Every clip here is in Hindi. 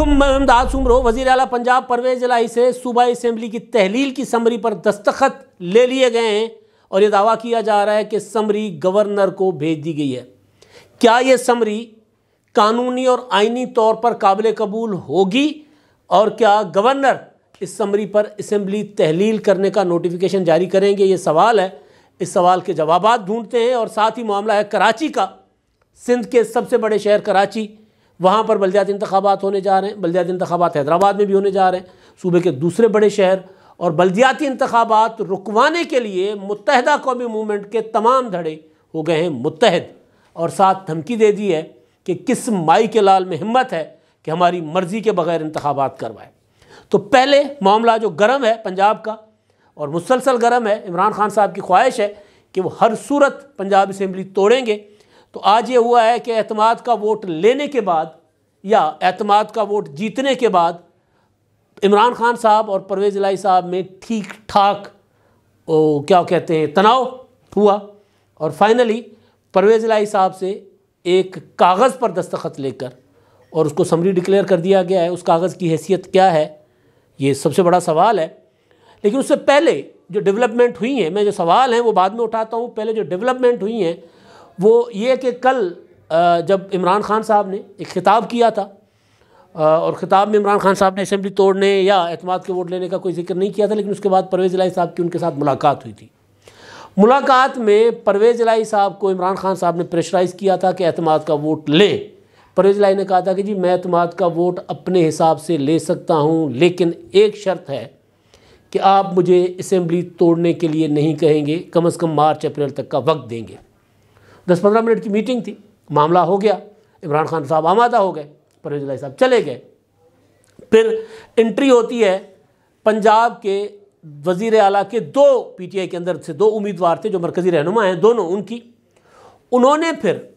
अहमदाज सुमरो वज़ी अला पंजाब परवेज लाई से सूबा इसम्बली की तहलील की समरी पर दस्तखत ले लिए गए हैं और ये दावा किया जा रहा है कि समरी गवर्नर को भेज दी गई है क्या ये समरी कानूनी और आइनी तौर पर काबिल कबूल होगी और क्या गवर्नर इस समरी पर इसम्बली तहलील करने का नोटिफिकेशन जारी करेंगे ये सवाल है इस सवाल के जवाब ढूंढते हैं और साथ ही मामला है कराची का सिंध के सबसे बड़े शहर कराची वहाँ पर बलदियात इंतबात होने जा रहे हैं बलदियात इंतबात हैदराबाद में भी होने जा रहे हैं सूबे के दूसरे बड़े शहर और बलदियाती इंतबात रुकवाने के लिए मुतहदा कौमी मूवमेंट के तमाम धड़े हो गए हैं मुतहद और साथ धमकी दे दी है कि किस माई के लाल में हिम्मत है कि हमारी मर्ज़ी के बगैर इंतबात करवाए तो पहले मामला जो गर्म है पंजाब का और मुसलसल गर्म है इमरान खान साहब की ख्वाहिश है कि वो हर सूरत पंजाब इसम्बली तोड़ेंगे तो आज ये हुआ है कि एतमाद का वोट लेने के बाद या अतमाद का वोट जीतने के बाद इमरान खान साहब और परवेज़ लाई साहब में ठीक ठाक क्या कहते हैं तनाव हुआ और फाइनली परवेज़ लाई साहब से एक कागज़ पर दस्तखत लेकर और उसको समरी डिक्लेयर कर दिया गया है उस कागज़ की हैसियत क्या है ये सबसे बड़ा सवाल है लेकिन उससे पहले जो डेवलपमेंट हुई हैं मैं जो सवाल हैं वो बाद में उठाता हूँ पहले जो डेवलपमेंट हुई हैं वो ये कि कल जब इमरान खान साहब ने एक खिताब किया था और ख़िताब में इमरान खान साहब ने असम्बली तोड़ने या अतमाद के वोट लेने का कोई जिक्र नहीं किया था लेकिन उसके बाद परवेज़ लाई साहब की उनके साथ मुलाकात हुई थी मुलाकात में परवेज़ लाई साहब को इमरान खान साहब ने प्रेशराइज़ किया था कि अतमाद का वोट ले परवेज़ लाई ने कहा था कि जी मैं अतमाद का वोट अपने हिसाब से ले सकता हूँ लेकिन एक शर्त है कि आप मुझे इसम्बली तोड़ने के लिए नहीं कहेंगे कम अज़ कम मार्च अप्रैल तक का वक्त देंगे दस पंद्रह मिनट की मीटिंग थी मामला हो गया इमरान खान साहब आमादा हो गए परवेज लाई साहब चले गए फिर एंट्री होती है पंजाब के वज़ी अला के दो पी टी आई के अंदर से दो उम्मीदवार थे जो मरकज़ी रहनुमा हैं दोनों उनकी उन्होंने फिर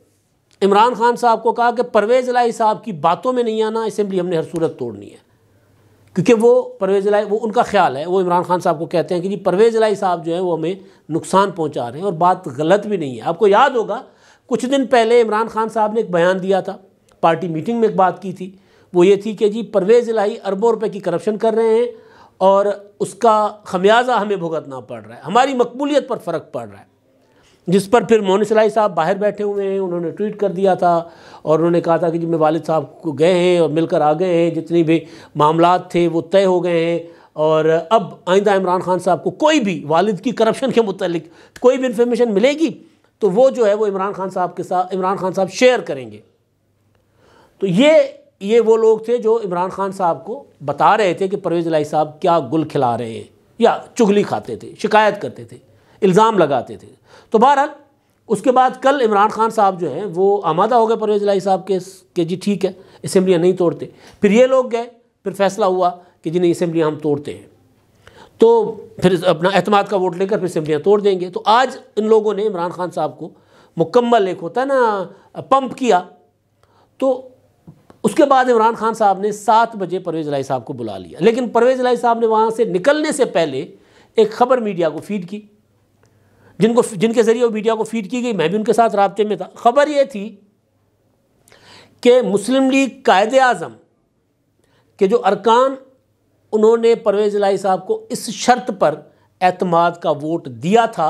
इमरान खान साहब को कहा कि परवेज़ लाई साहब की बातों में नहीं आना इसम्बली हमने हर सूरत तोड़नी है क्योंकि वो परवेज़ लाई वो उनका ख्याल है वो इमरान खान साहब को कहते हैं कि जी परवेज़ लाई साहब जो है वो हमें नुकसान पहुंचा रहे हैं और बात गलत भी नहीं है आपको याद होगा कुछ दिन पहले इमरान खान साहब ने एक बयान दिया था पार्टी मीटिंग में एक बात की थी वो ये थी कि जी परवेज़ इलाही अरबों रुपए की करप्शन कर रहे हैं और उसका खमियाजा हमें भुगतना पड़ रहा है हमारी मकबूलियत पर फ़र्क पड़ रहा है जिस पर फिर मोनिस इलाही साहब बाहर बैठे हुए हैं उन्होंने ट्वीट कर दिया था और उन्होंने कहा था कि जी मैं वालिद साहब को गए हैं और मिलकर आ गए हैं जितने भी मामला थे वो तय हो गए हैं और अब आइंदा इमरान खान साहब को कोई भी वालिद की करप्शन के मुतलिक कोई भी इन्फॉर्मेशन मिलेगी तो वो जो है वो इमरान खान साहब के साथ इमरान खान साहब शेयर करेंगे तो ये ये वो लोग थे जो इमरान खान साहब को बता रहे थे कि परवेज़ लाई साहब क्या गुल खिला रहे हैं या चुगली खाते थे शिकायत करते थे इल्ज़ाम लगाते थे तो बहरहाल उसके बाद कल इमरान खान साहब जो हैं वो आमादा हो गए परवेज़ लाई साहब के के जी ठीक है इसम्बलियाँ नहीं तोड़ते फिर ये लोग गए फिर फैसला हुआ कि जी नहीं इसम्बलियाँ हम तोड़ते हैं तो फिर अपना अहतमाद का वोट लेकर फिर सिमरियाँ तोड़ देंगे तो आज इन लोगों ने इमरान खान साहब को मुकम्मल एक होता है ना पंप किया तो उसके बाद इमरान खान साहब ने सात बजे परवेज़ लाई साहब को बुला लिया लेकिन परवेज़ लाई साहब ने वहाँ से निकलने से पहले एक खबर मीडिया को फीड की जिनको जिनके ज़रिए वो मीडिया को फीड की गई मैं भी उनके साथ रबते में था खबर ये थी कि मुस्लिम लीग कायद अज़म के जो अरकान उन्होंने परवेज़ लाई साहब को इस शर्त पर एतमाद का वोट दिया था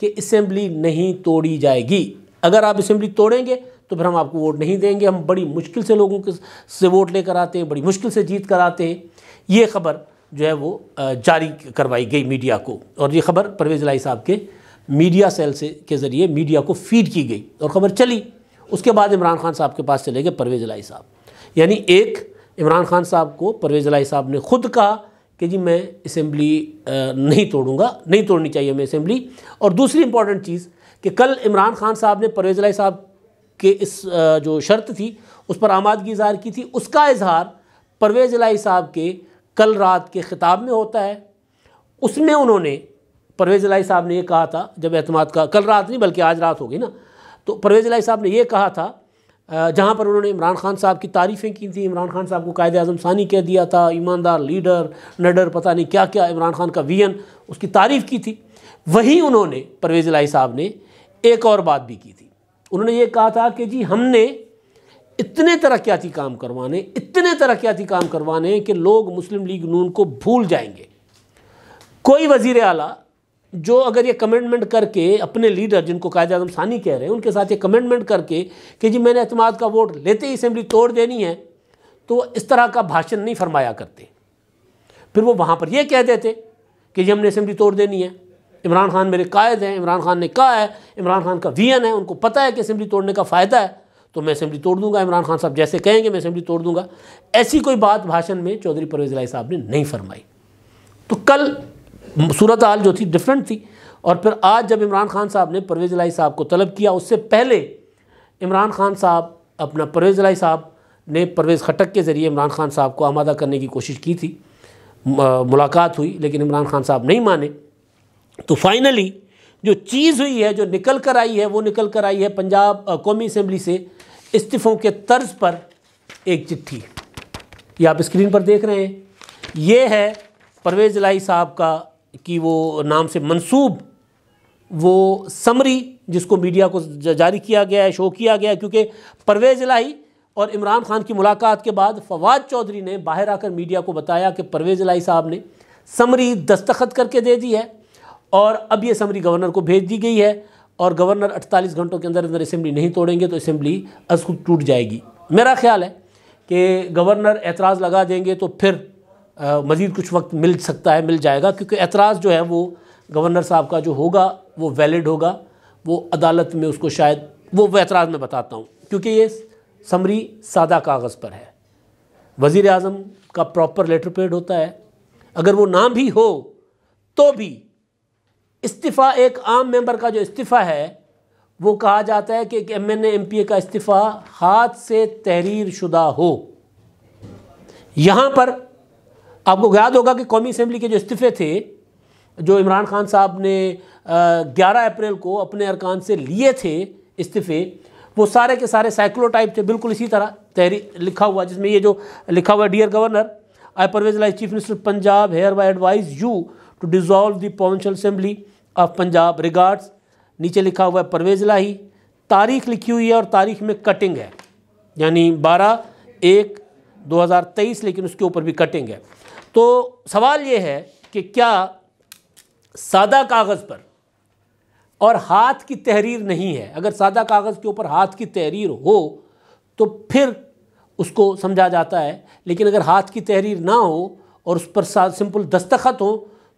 कि इसम्बली नहीं तोड़ी जाएगी अगर आप इसम्बली तोड़ेंगे तो फिर हम आपको वोट नहीं देंगे हम बड़ी मुश्किल से लोगों के से वोट लेकर आते हैं बड़ी मुश्किल से जीत कर आते हैं ये खबर जो है वो जारी करवाई गई मीडिया को और ये खबर परवेज़ लाई साहब के मीडिया सेल से के ज़रिए मीडिया को फीड की गई और ख़बर चली उसके बाद इमरान खान साहब के पास चले गए परवेज़ लाई साहब यानी एक इमरान खान साहब को परवेज़ लाई साहब ने खुद कहा कि जी मैं इसम्बली नहीं तोड़ूंगा नहीं तोड़नी चाहिए हमें इसम्बली और दूसरी इंपॉर्टेंट चीज़ कि कल इमरान खान साहब ने परवेज़ लाई साहब के इस जो शर्त थी उस पर आमादगी इजहार की थी उसका इजहार परवेज़ लाई साहब के कल रात के ख़िताब में होता है उसमें उन्होंने परवेज़ लाई साहब ने यह कहा था जब अहतम का कल रात नहीं बल्कि आज रात होगी ना तो परवेज़ लाई साहब ने यह कहा था जहाँ पर उन्होंने इमरान खान साहब की तारीफ़ें की थी इमरान खान साहब को कायद अजम सानी कह दिया था ईमानदार लीडर नडर पता नहीं क्या क्या इमरान खान का वीन उसकी तारीफ़ की थी वहीं उन्होंने परवेज़ लाई साहब ने एक और बात भी की थी उन्होंने ये कहा था कि जी हमने इतने तरक्याती काम करवाने इतने तरक्याती काम करवाने कि लोग मुस्लिम लीग नून को भूल जाएंगे कोई वज़ी अला जो अगर ये कमेंटमेंट करके अपने लीडर जिनको कायद अजम सानी कह रहे हैं उनके साथ ये कमेंटमेंट करके कि जी मैंने अतमाद का वोट लेते ही असम्बली तोड़ देनी है तो इस तरह का भाषण नहीं फरमाया करते फिर वो वहाँ पर यह कह देते कि जी हमने असम्बली तोड़ देनी है इमरान खान मेरे कायद हैं इमरान खान ने कहा है इमरान खान का वीएन है उनको पता है कि असम्बली तोड़ने का फ़ायदा है तो मैं असम्बली तोड़ दूंगा इमरान खान साहब जैसे कहेंगे मैं असम्बली तोड़ दूंगा ऐसी कोई बात भाषण में चौधरी परवेज लाई साहब ने नहीं फरमाई तो कल सूरत हाल जो थी डिफरेंट थी और फिर आज जब इमरान खान साहब ने परवेज़ लाई साहब को तलब किया उससे पहले इमरान खान साहब अपना परवेज़ लाई साहब ने परवेज़ खटक के ज़रिए इमरान खान साहब को आमादा करने की कोशिश की थी मुलाकात हुई लेकिन इमरान खान साहब नहीं माने तो फाइनली जो चीज़ हुई है जो निकल कर आई है वो निकल कर आई है पंजाब कौमी असम्बली से इस्तीफ़ों के तर्ज पर एक चिट्ठी ये आप स्क्रीन पर देख रहे हैं ये है परवेज़ लाई साहब का कि वो नाम से मंसूब वो समरी जिसको मीडिया को जारी किया गया है शो किया गया क्योंकि परवेज़ इलाही और इमरान खान की मुलाकात के बाद फवाद चौधरी ने बाहर आकर मीडिया को बताया कि परवेज़ इलाही साहब ने समरी दस्तखत करके दे दी है और अब ये समरी गवर्नर को भेज दी गई है और गवर्नर 48 घंटों के अंदर अंदर असम्बली नहीं तोड़ेंगे तो असेंबली अस टूट जाएगी मेरा ख्याल है कि गवर्नर एतराज़ लगा देंगे तो फिर मज़ीद कुछ वक्त मिल सकता है मिल जाएगा क्योंकि एतराज़ जो है वो गवर्नर साहब का जो होगा वो वैलिड होगा वो अदालत में उसको शायद वो एतराज़ में बताता हूँ क्योंकि ये समरी सादा कागज़ पर है वज़ी अजम का प्रॉपर लेटर पेड होता है अगर वो ना भी हो तो भी इस्तीफ़ा एक आम मेंबर का जो इस्तीफ़ा है वो कहा जाता है कि एक M N M P A का इस्तीफ़ा हाथ से तहरीर शुदा हो यहाँ पर आपको याद होगा कि कौमी असम्बली के जो इस्तीफ़े थे जो इमरान खान साहब ने ग्यारह अप्रैल को अपने अरकान से लिए थे इस्तीफ़े वो सारे के सारे साइक्लोटाइप थे बिल्कुल इसी तरह तहरी लिखा हुआ जिसमें ये जो लिखा हुआ dear governor I Pervaiz Elahi chief minister Punjab hereby advise you to dissolve the provincial assembly of Punjab regards नीचे लिखा हुआ है परवेज लाही तारीख लिखी हुई है और तारीख में कटिंग है यानी बारह एक 2023 लेकिन उसके ऊपर भी कटिंग है तो सवाल ये है कि क्या सादा कागज़ पर और हाथ की तहरीर नहीं है अगर सादा कागज़ के ऊपर हाथ की तहरीर हो तो फिर उसको समझा जाता है लेकिन अगर हाथ की तहरीर ना हो और उस पर सिंपल दस्तखत हो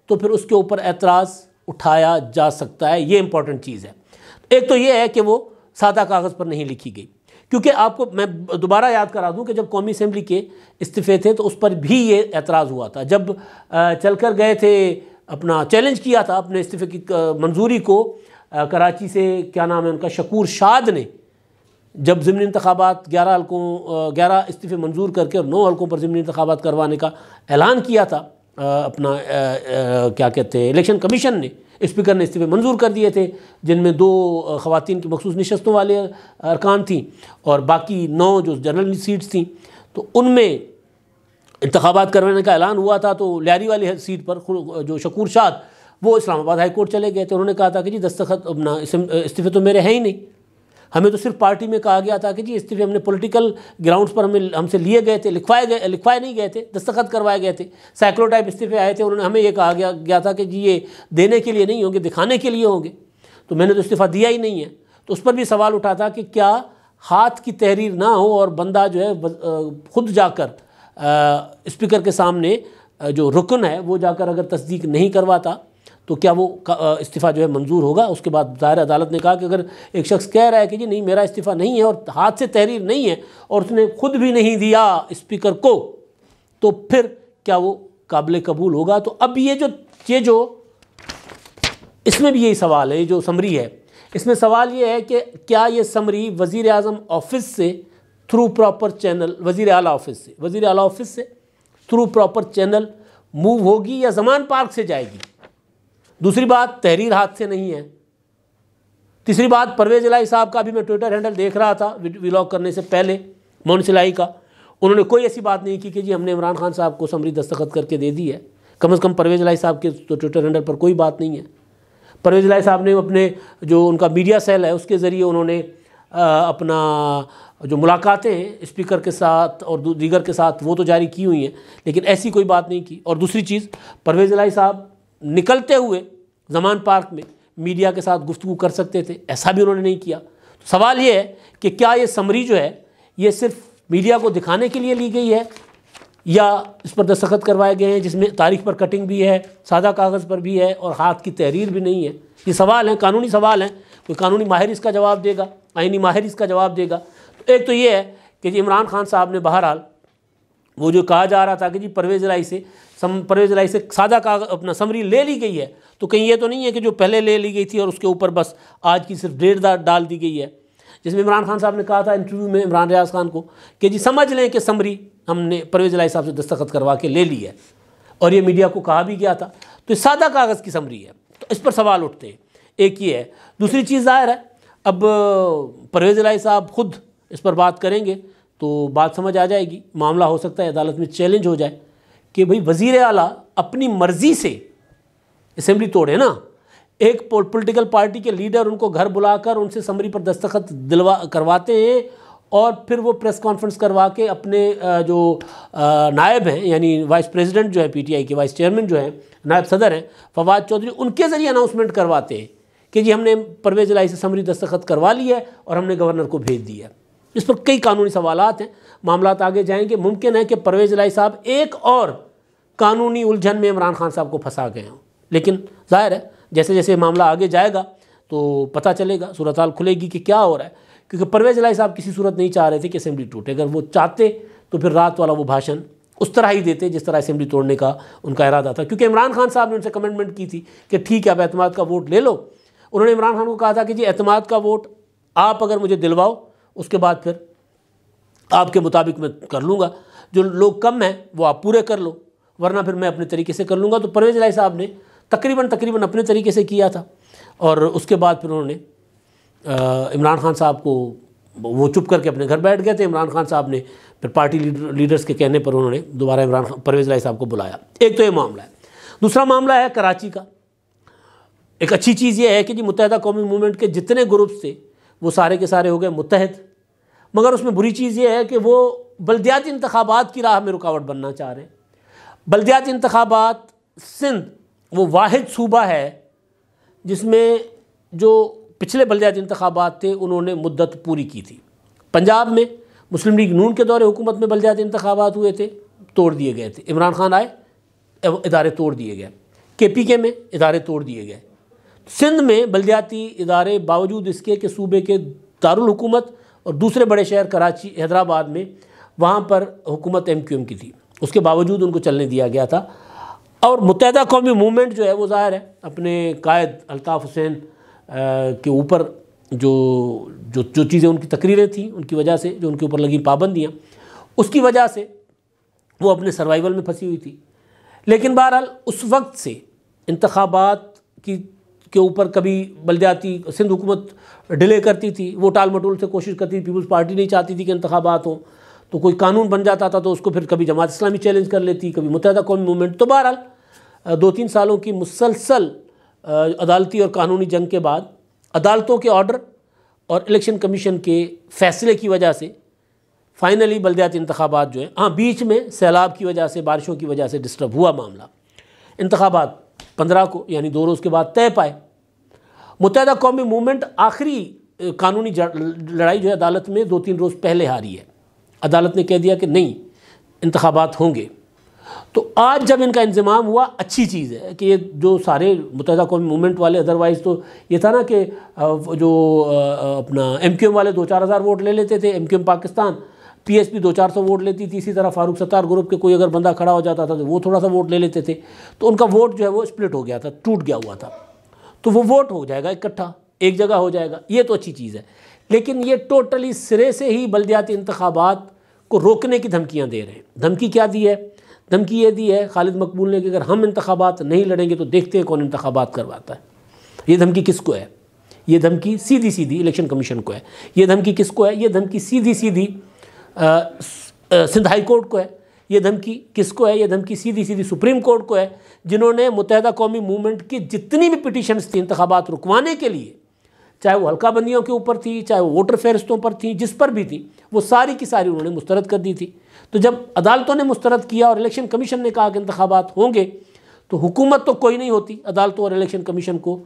तो फिर उसके ऊपर एतराज़ उठाया जा सकता है ये इम्पॉर्टेंट चीज़ है एक तो ये है कि वो सादा कागज़ पर नहीं लिखी गई क्योंकि आपको मैं दोबारा याद करा दूं कि जब कौमी असम्बली के इस्तीफ़े थे तो उस पर भी ये एतराज़ हुआ था जब चल कर गए थे अपना चैलेंज किया था अपने इस्तीफ़े की मंजूरी को कराची से क्या नाम है उनका शकूर शाद ने जब ज़मनी इंतबात ग्यारह हल्कों ग्यारह इस्तीफ़े मंजूर करके और नौ हल्कों पर ज़मनी इंतबात करवाने का ऐलान किया था अपना आ, आ, क्या कहते हैं इलेक्शन कमीशन ने इस्पीकर ने इस्तीफे मंजूर कर दिए थे जिनमें दो ख़वान की मखसूस नशस्तों वाले अरकान थी और बाकी नौ जो जनरल सीट्स थी तो उनमें इंतबात करवाने का ऐलान हुआ था तो लहरी वाली सीट पर जो शकूर शाह वो इस्लामाबाद हाई कोर्ट चले गए थे उन्होंने कहा था कि जी दस्तखत अपना इस्तीफे तो मेरे हैं ही नहीं हमें तो सिर्फ पार्टी में कहा गया था कि जी इस्तीफे हमने पॉलिटिकल ग्राउंड्स पर हमें हमसे लिए गए थे लिखवाए गए लिखवाए नहीं गए थे दस्तखत करवाए गए थे साइक्लोटाइप इस्तीफे आए थे उन्होंने हमें ये कहा गया गया था कि जी ये देने के लिए नहीं होंगे दिखाने के लिए होंगे तो मैंने तो इस्तीफ़ा दिया ही नहीं है तो उस पर भी सवाल उठा था कि क्या हाथ की तहरीर ना हो और बंदा जो है खुद जाकर स्पीकर के सामने जो रुकन है वो जाकर अगर तस्दीक नहीं करवाता तो क्या वो इस्तीफ़ा जो है मंजूर होगा उसके बाद ज़ाहिर अदालत ने कहा कि अगर एक शख्स कह रहा है कि जी नहीं मेरा इस्तीफ़ा नहीं है और हाथ से तहरीर नहीं है और उसने खुद भी नहीं दिया इस्पीकर को तो फिर क्या वो काबिल कबूल होगा तो अब ये जो ये जो इसमें भी यही सवाल है ये जो समरी है इसमें सवाल ये है कि क्या ये समरी वज़ी अजम ऑफिस से थ्रू प्रॉपर चैनल वज़ी अल ऑफिस से वज़ी अल ऑफिस से थ्रू प्रॉपर चैनल मूव होगी या जमान पार्क से जाएगी दूसरी बात तहरीर हाथ से नहीं है तीसरी बात परवेज लाई साहब का भी मैं ट्विटर हैंडल देख रहा था विलॉग करने से पहले मोहन सिलाई का उन्होंने कोई ऐसी बात नहीं की कि जी हमने इमरान खान साहब को समरी दस्तखत करके दे दी है कम अज़ कम परवेज लाई साहब के तो ट्विटर हैंडल पर कोई बात नहीं है परवेज लाई साहब ने अपने जो उनका मीडिया सेल है उसके ज़रिए उन्होंने अपना जो मुलाकातें हैं स्पीकर के साथ और दीगर के साथ वो तो जारी की हुई हैं लेकिन ऐसी कोई बात नहीं की और दूसरी चीज़ परवेज लाई साहब निकलते हुए जमान पार्क में मीडिया के साथ गुफ्तु कर सकते थे ऐसा भी उन्होंने नहीं किया तो सवाल ये है कि क्या ये समरी जो है ये सिर्फ मीडिया को दिखाने के लिए ली गई है या इस पर दस्तखत करवाए गए हैं जिसमें तारीख पर कटिंग भी है सादा कागज़ पर भी है और हाथ की तहरीर भी नहीं है ये सवाल हैं कानूनी सवाल हैं कोई कानूनी माहिर इसका जवाब देगा आइनी माहिर इसका जवाब देगा तो एक तो ये है कि इमरान खान साहब ने बहरहाल वो जो कहा जा रहा था कि जी परवेज राय से सम परवेज राय से सादा का अपना समरी ले ली गई है तो कहीं ये तो नहीं है कि जो पहले ले ली गई थी और उसके ऊपर बस आज की सिर्फ डेढ़ डाल दी गई है जिसमें इमरान खान साहब ने कहा था इंटरव्यू में इमरान रियाज खान को कि जी समझ लें कि समरी हमने परवेज राय साहब से दस्तखत करवा के ले ली है और ये मीडिया को कहा भी गया था तो सादा कागज़ की समरी है तो इस पर सवाल उठते हैं एक ये है दूसरी चीज़ ज़ाहिर है अब परवेज राय साहब खुद इस पर बात करेंगे तो बात समझ आ जाएगी मामला हो सकता है अदालत में चैलेंज हो जाए कि भाई वज़ी अला अपनी मर्ज़ी से असम्बली तोड़े ना एक पॉलिटिकल पार्टी के लीडर उनको घर बुलाकर उनसे समरी पर दस्तखत दिलवा करवाते हैं और फिर वो प्रेस कॉन्फ्रेंस करवा के अपने जो नायब हैं यानी वाइस प्रेसिडेंट जो है पीटीआई के वाइस चेयरमैन जो हैं नायब सदर हैं फवाद चौधरी उनके ज़रिए अनाउंसमेंट करवाते हैं कि जी हमने परवेज लाई से समरी दस्तखत करवा लिया है और हमने गवर्नर को भेज दिया इस पर कई कानूनी सवाल हैं मामला आगे जाएंगे मुमकिन है कि परवेज़ लाई साहब एक और कानूनी उलझन में इमरान खान साहब को फंसा गए हों लेकिन जाहिर है जैसे जैसे मामला आगे जाएगा तो पता चलेगा सूरत खुलेगी कि क्या हो रहा है क्योंकि परवेज़ लाई साहब किसी सूरत नहीं चाह रहे थे कि असेंबली टूटे अगर वो चाहते तो फिर रात वाला वो भाषण उस तरह ही देते जिस तरह असेंबली तोड़ने का उनका इरादा था क्योंकि इमरान खान साहब ने उनसे कमेंटमेंट की थी कि ठीक है आप एतमाद का वोट ले लो उन्होंने इमरान खान को कहा था कि जी एतमाद का वोट आप अगर मुझे दिलवाओ उसके बाद फिर आपके मुताबिक मैं कर लूँगा जो लोग कम हैं वो आप पूरे कर लो वरना फिर मैं अपने तरीके से कर लूँगा तो परवेज राय साहब ने तकरीबन तकरीबन अपने तरीके से किया था और उसके बाद फिर उन्होंने इमरान खान साहब को वो चुप करके अपने घर बैठ गए थे इमरान खान साहब ने फिर पार्टी लीडर, लीडर्स के कहने पर उन्होंने दोबारा इमरान खान परवेज राय साहब को बुलाया एक तो ये मामला है दूसरा मामला है कराची का एक अच्छी चीज़ ये है कि जी मुतहदा कौमी मूवमेंट के जितने ग्रुप्स थे वो सारे के सारे हो गए मुतहद मगर उसमें बुरी चीज़ ये है कि वो बलदियाती इंतबात की राह में रुकावट बनना चाह रहे हैं बलदियाती इंतबात सिंध वो वाद सूबा है जिसमें जो पिछले बलदियाती इंतबात थे उन्होंने मुद्दत पूरी की थी पंजाब में मुस्लिम लीग नून के दौरे हुकूमत में बलदियाती इंतबात हुए थे तोड़ दिए गए थे इमरान खान आए इदारे तोड़ दिए गए के पी के में इदारे तोड़ दिए गए सिंध में बलदियाती इदारे बावजूद इसके कि सूबे के दारकूमत और दूसरे बड़े शहर कराची हैदराबाद में वहाँ पर हुकूमत एम क्यू एम की थी उसके बावजूद उनको चलने दिया गया था और मुतहदा कौमी मूवमेंट जो है वो ज़ाहिर है अपने कायद अल्ताफ़ हुसैन के ऊपर जो जो जो चीज़ें उनकी तकरीरें थीं उनकी वजह से जो उनके ऊपर लगी पाबंदियाँ उसकी वजह से वो अपने सर्वाइवल में फंसी हुई थी लेकिन बहरहाल उस वक्त से इंतबात की के ऊपर कभी बलद्याती सिंध हुकूमत डिले करती थी वो टाल मटोल से कोशिश करती थी पीपल्स पार्टी नहीं चाहती थी कि इंतबात हो तो कोई कानून बन जाता था तो उसको फिर कभी जमात इस्लामी चैलेंज कर लेती कभी मुतहद कौमी मूवमेंट तो बहरहाल दो तीन सालों की मुसलसल अदालती और कानूनी जंग के बाद अदालतों के ऑर्डर और इलेक्शन कमीशन के फैसले की वजह से फाइनली बलदियाती इंतबात जो है हाँ बीच में सैलाब की वजह से बारिशों की वजह से डिस्टर्ब हुआ मामला इंतबात पंद्रह को यानी दो रोज़ के बाद तय पाए मुतहदा कौमी मूवमेंट आखिरी कानूनी लड़ाई जो है अदालत में दो तीन रोज़ पहले हारी है अदालत ने कह दिया कि नहीं इंतबात होंगे तो आज जब इनका इंजमाम हुआ अच्छी चीज़ है कि ये जो सारे मुतहदा कौमी मूवमेंट वाले अदरवाइज़ तो ये था ना कि जो अपना एम क्यू एम वाले दो चार हज़ार वोट ले लेते थे M Q M Pakistan PSP दो चार सौ वोट लेती थी इसी तरह फारूक सत्तार ग्रुप के कोई अगर बंदा खड़ा हो जाता था तो वो थोड़ा सा वोट ले लेते थे तो उनका वोट जो है वो स्प्लिट हो गया था टूट गया हुआ था तो वो वोट हो जाएगा इकट्ठा एक जगह हो जाएगा ये तो अच्छी चीज़ है लेकिन ये टोटली सिरे से ही बलदियाती इंतबात को रोकने की धमकियाँ दे रहे हैं धमकी क्या दी है धमकी ये दी है खालिद मकबूल ने कि अगर हम इंतबात नहीं लड़ेंगे तो देखते हैं कौन इंतबात करवाता है ये धमकी किसको है ये धमकी सीधी सीधी इलेक्शन कमीशन को है ये धमकी किसको है ये धमकी सीधी सीधी सिंध हाई कोर्ट को है ये धमकी किसको है ये धमकी सीधी सीधी सुप्रीम कोर्ट को है जिन्होंने मुतहदा कौमी मूवमेंट की जितनी भी पिटिशन्स थी इंतबात रुकवाने के लिए चाहे वो हल्काबंदियों के ऊपर थी चाहे वो वोटर फहरिस्तों पर थी जिस पर भी थी वो सारी की सारी उन्होंने मुस्तरद कर दी थी तो जब अदालतों ने मुस्तरद किया और इलेक्शन कमीशन ने कहा कि इंतबात होंगे तो हुकूमत तो कोई नहीं होती अदालतों और इलेक्शन कमीशन को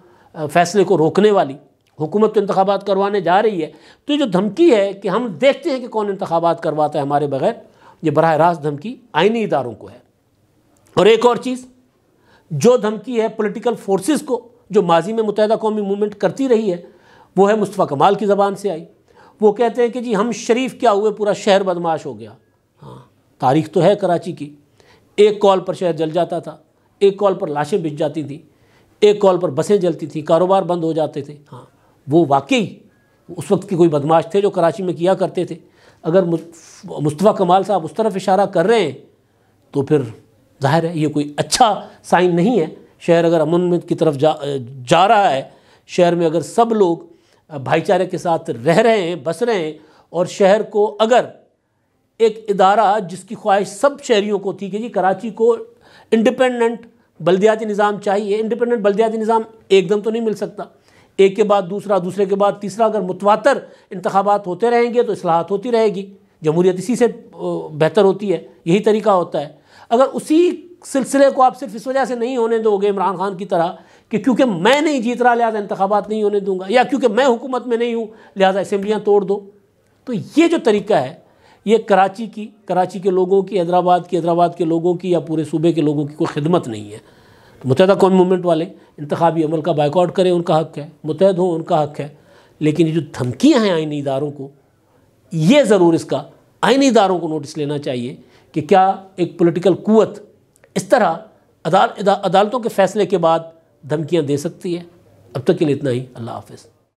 फैसले को रोकने वाली हुकूमत तो इंतबात करवाने जा रही है तो ये जो धमकी है कि हम देखते हैं कि कौन इंतबात करवाता है हमारे बगैर ये बरह रास्त धमकी आइनी इदारों को है और एक और चीज़ जो धमकी है पोलिटिकल फोर्स को जो माजी में मुतहदा कौमी मूवमेंट करती रही है वो है मुस्तफ़ा कमाल की ज़बान से आई वो कहते हैं कि जी हम शरीफ क्या हुए पूरा शहर बदमाश हो गया हाँ तारीख तो है कराची की एक कॉल पर शहर जल जाता था एक कॉल पर लाशें बिछ जाती थी एक कॉल पर बसें जलती थी कारोबार बंद हो जाते थे हाँ वो वाकई उस वक्त के कोई बदमाश थे जो कराची में किया करते थे अगर मुस्तफ़ा कमाल साहब उस तरफ इशारा कर रहे हैं तो फिर जाहिर है ये कोई अच्छा साइन नहीं है शहर अगर अमन की तरफ जा जा रहा है शहर में अगर सब लोग भाईचारे के साथ रह रहे हैं बस रहे हैं और शहर को अगर एक इदारा जिसकी ख्वाहिश सब शहरीों को थी कि जी कराची को इंडिपेंडेंट बलदियाती निज़ाम चाहिए इंडिपेंडेंट बलदियाती निज़ाम एकदम तो नहीं मिल सकता एक के बाद दूसरा दूसरे के बाद तीसरा अगर मुतवातर इंतबात होते रहेंगे तो असलाहत होती रहेगी जमहूरियत इसी से बेहतर होती है यही तरीका होता है अगर उसी सिलसिले को आप सिर्फ इस वजह से नहीं होने दोगे इमरान खान की तरह कि क्योंकि मैं नहीं जीत रहा लिहाजा इंतबात नहीं होने दूंगा या क्योंकि मैं हुकूमत में नहीं हूँ लिहाजा असम्बलियाँ तोड़ दो तो ये जो तरीका है ये कराची की कराची के लोगों की हैदराबाद की हैदराबाद के लोगों की या पूरे सूबे के लोगों की कोई खिदमत नहीं है मुतहद कौन मूवमेंट वाले इंतबी अमल का बाइकआउट करें उनका हक है मुतहद हों उनका हक है लेकिन ये जो धमकियाँ हैं आइनी इदारों को ये ज़रूर इसका आइनी इदारों को नोटिस लेना चाहिए कि क्या एक पोलिटिकल क़वत इस तरह अदाल, अदालतों के फैसले के बाद धमकियाँ दे सकती है अब तक के लिए इतना ही अल्लाह हाफिज़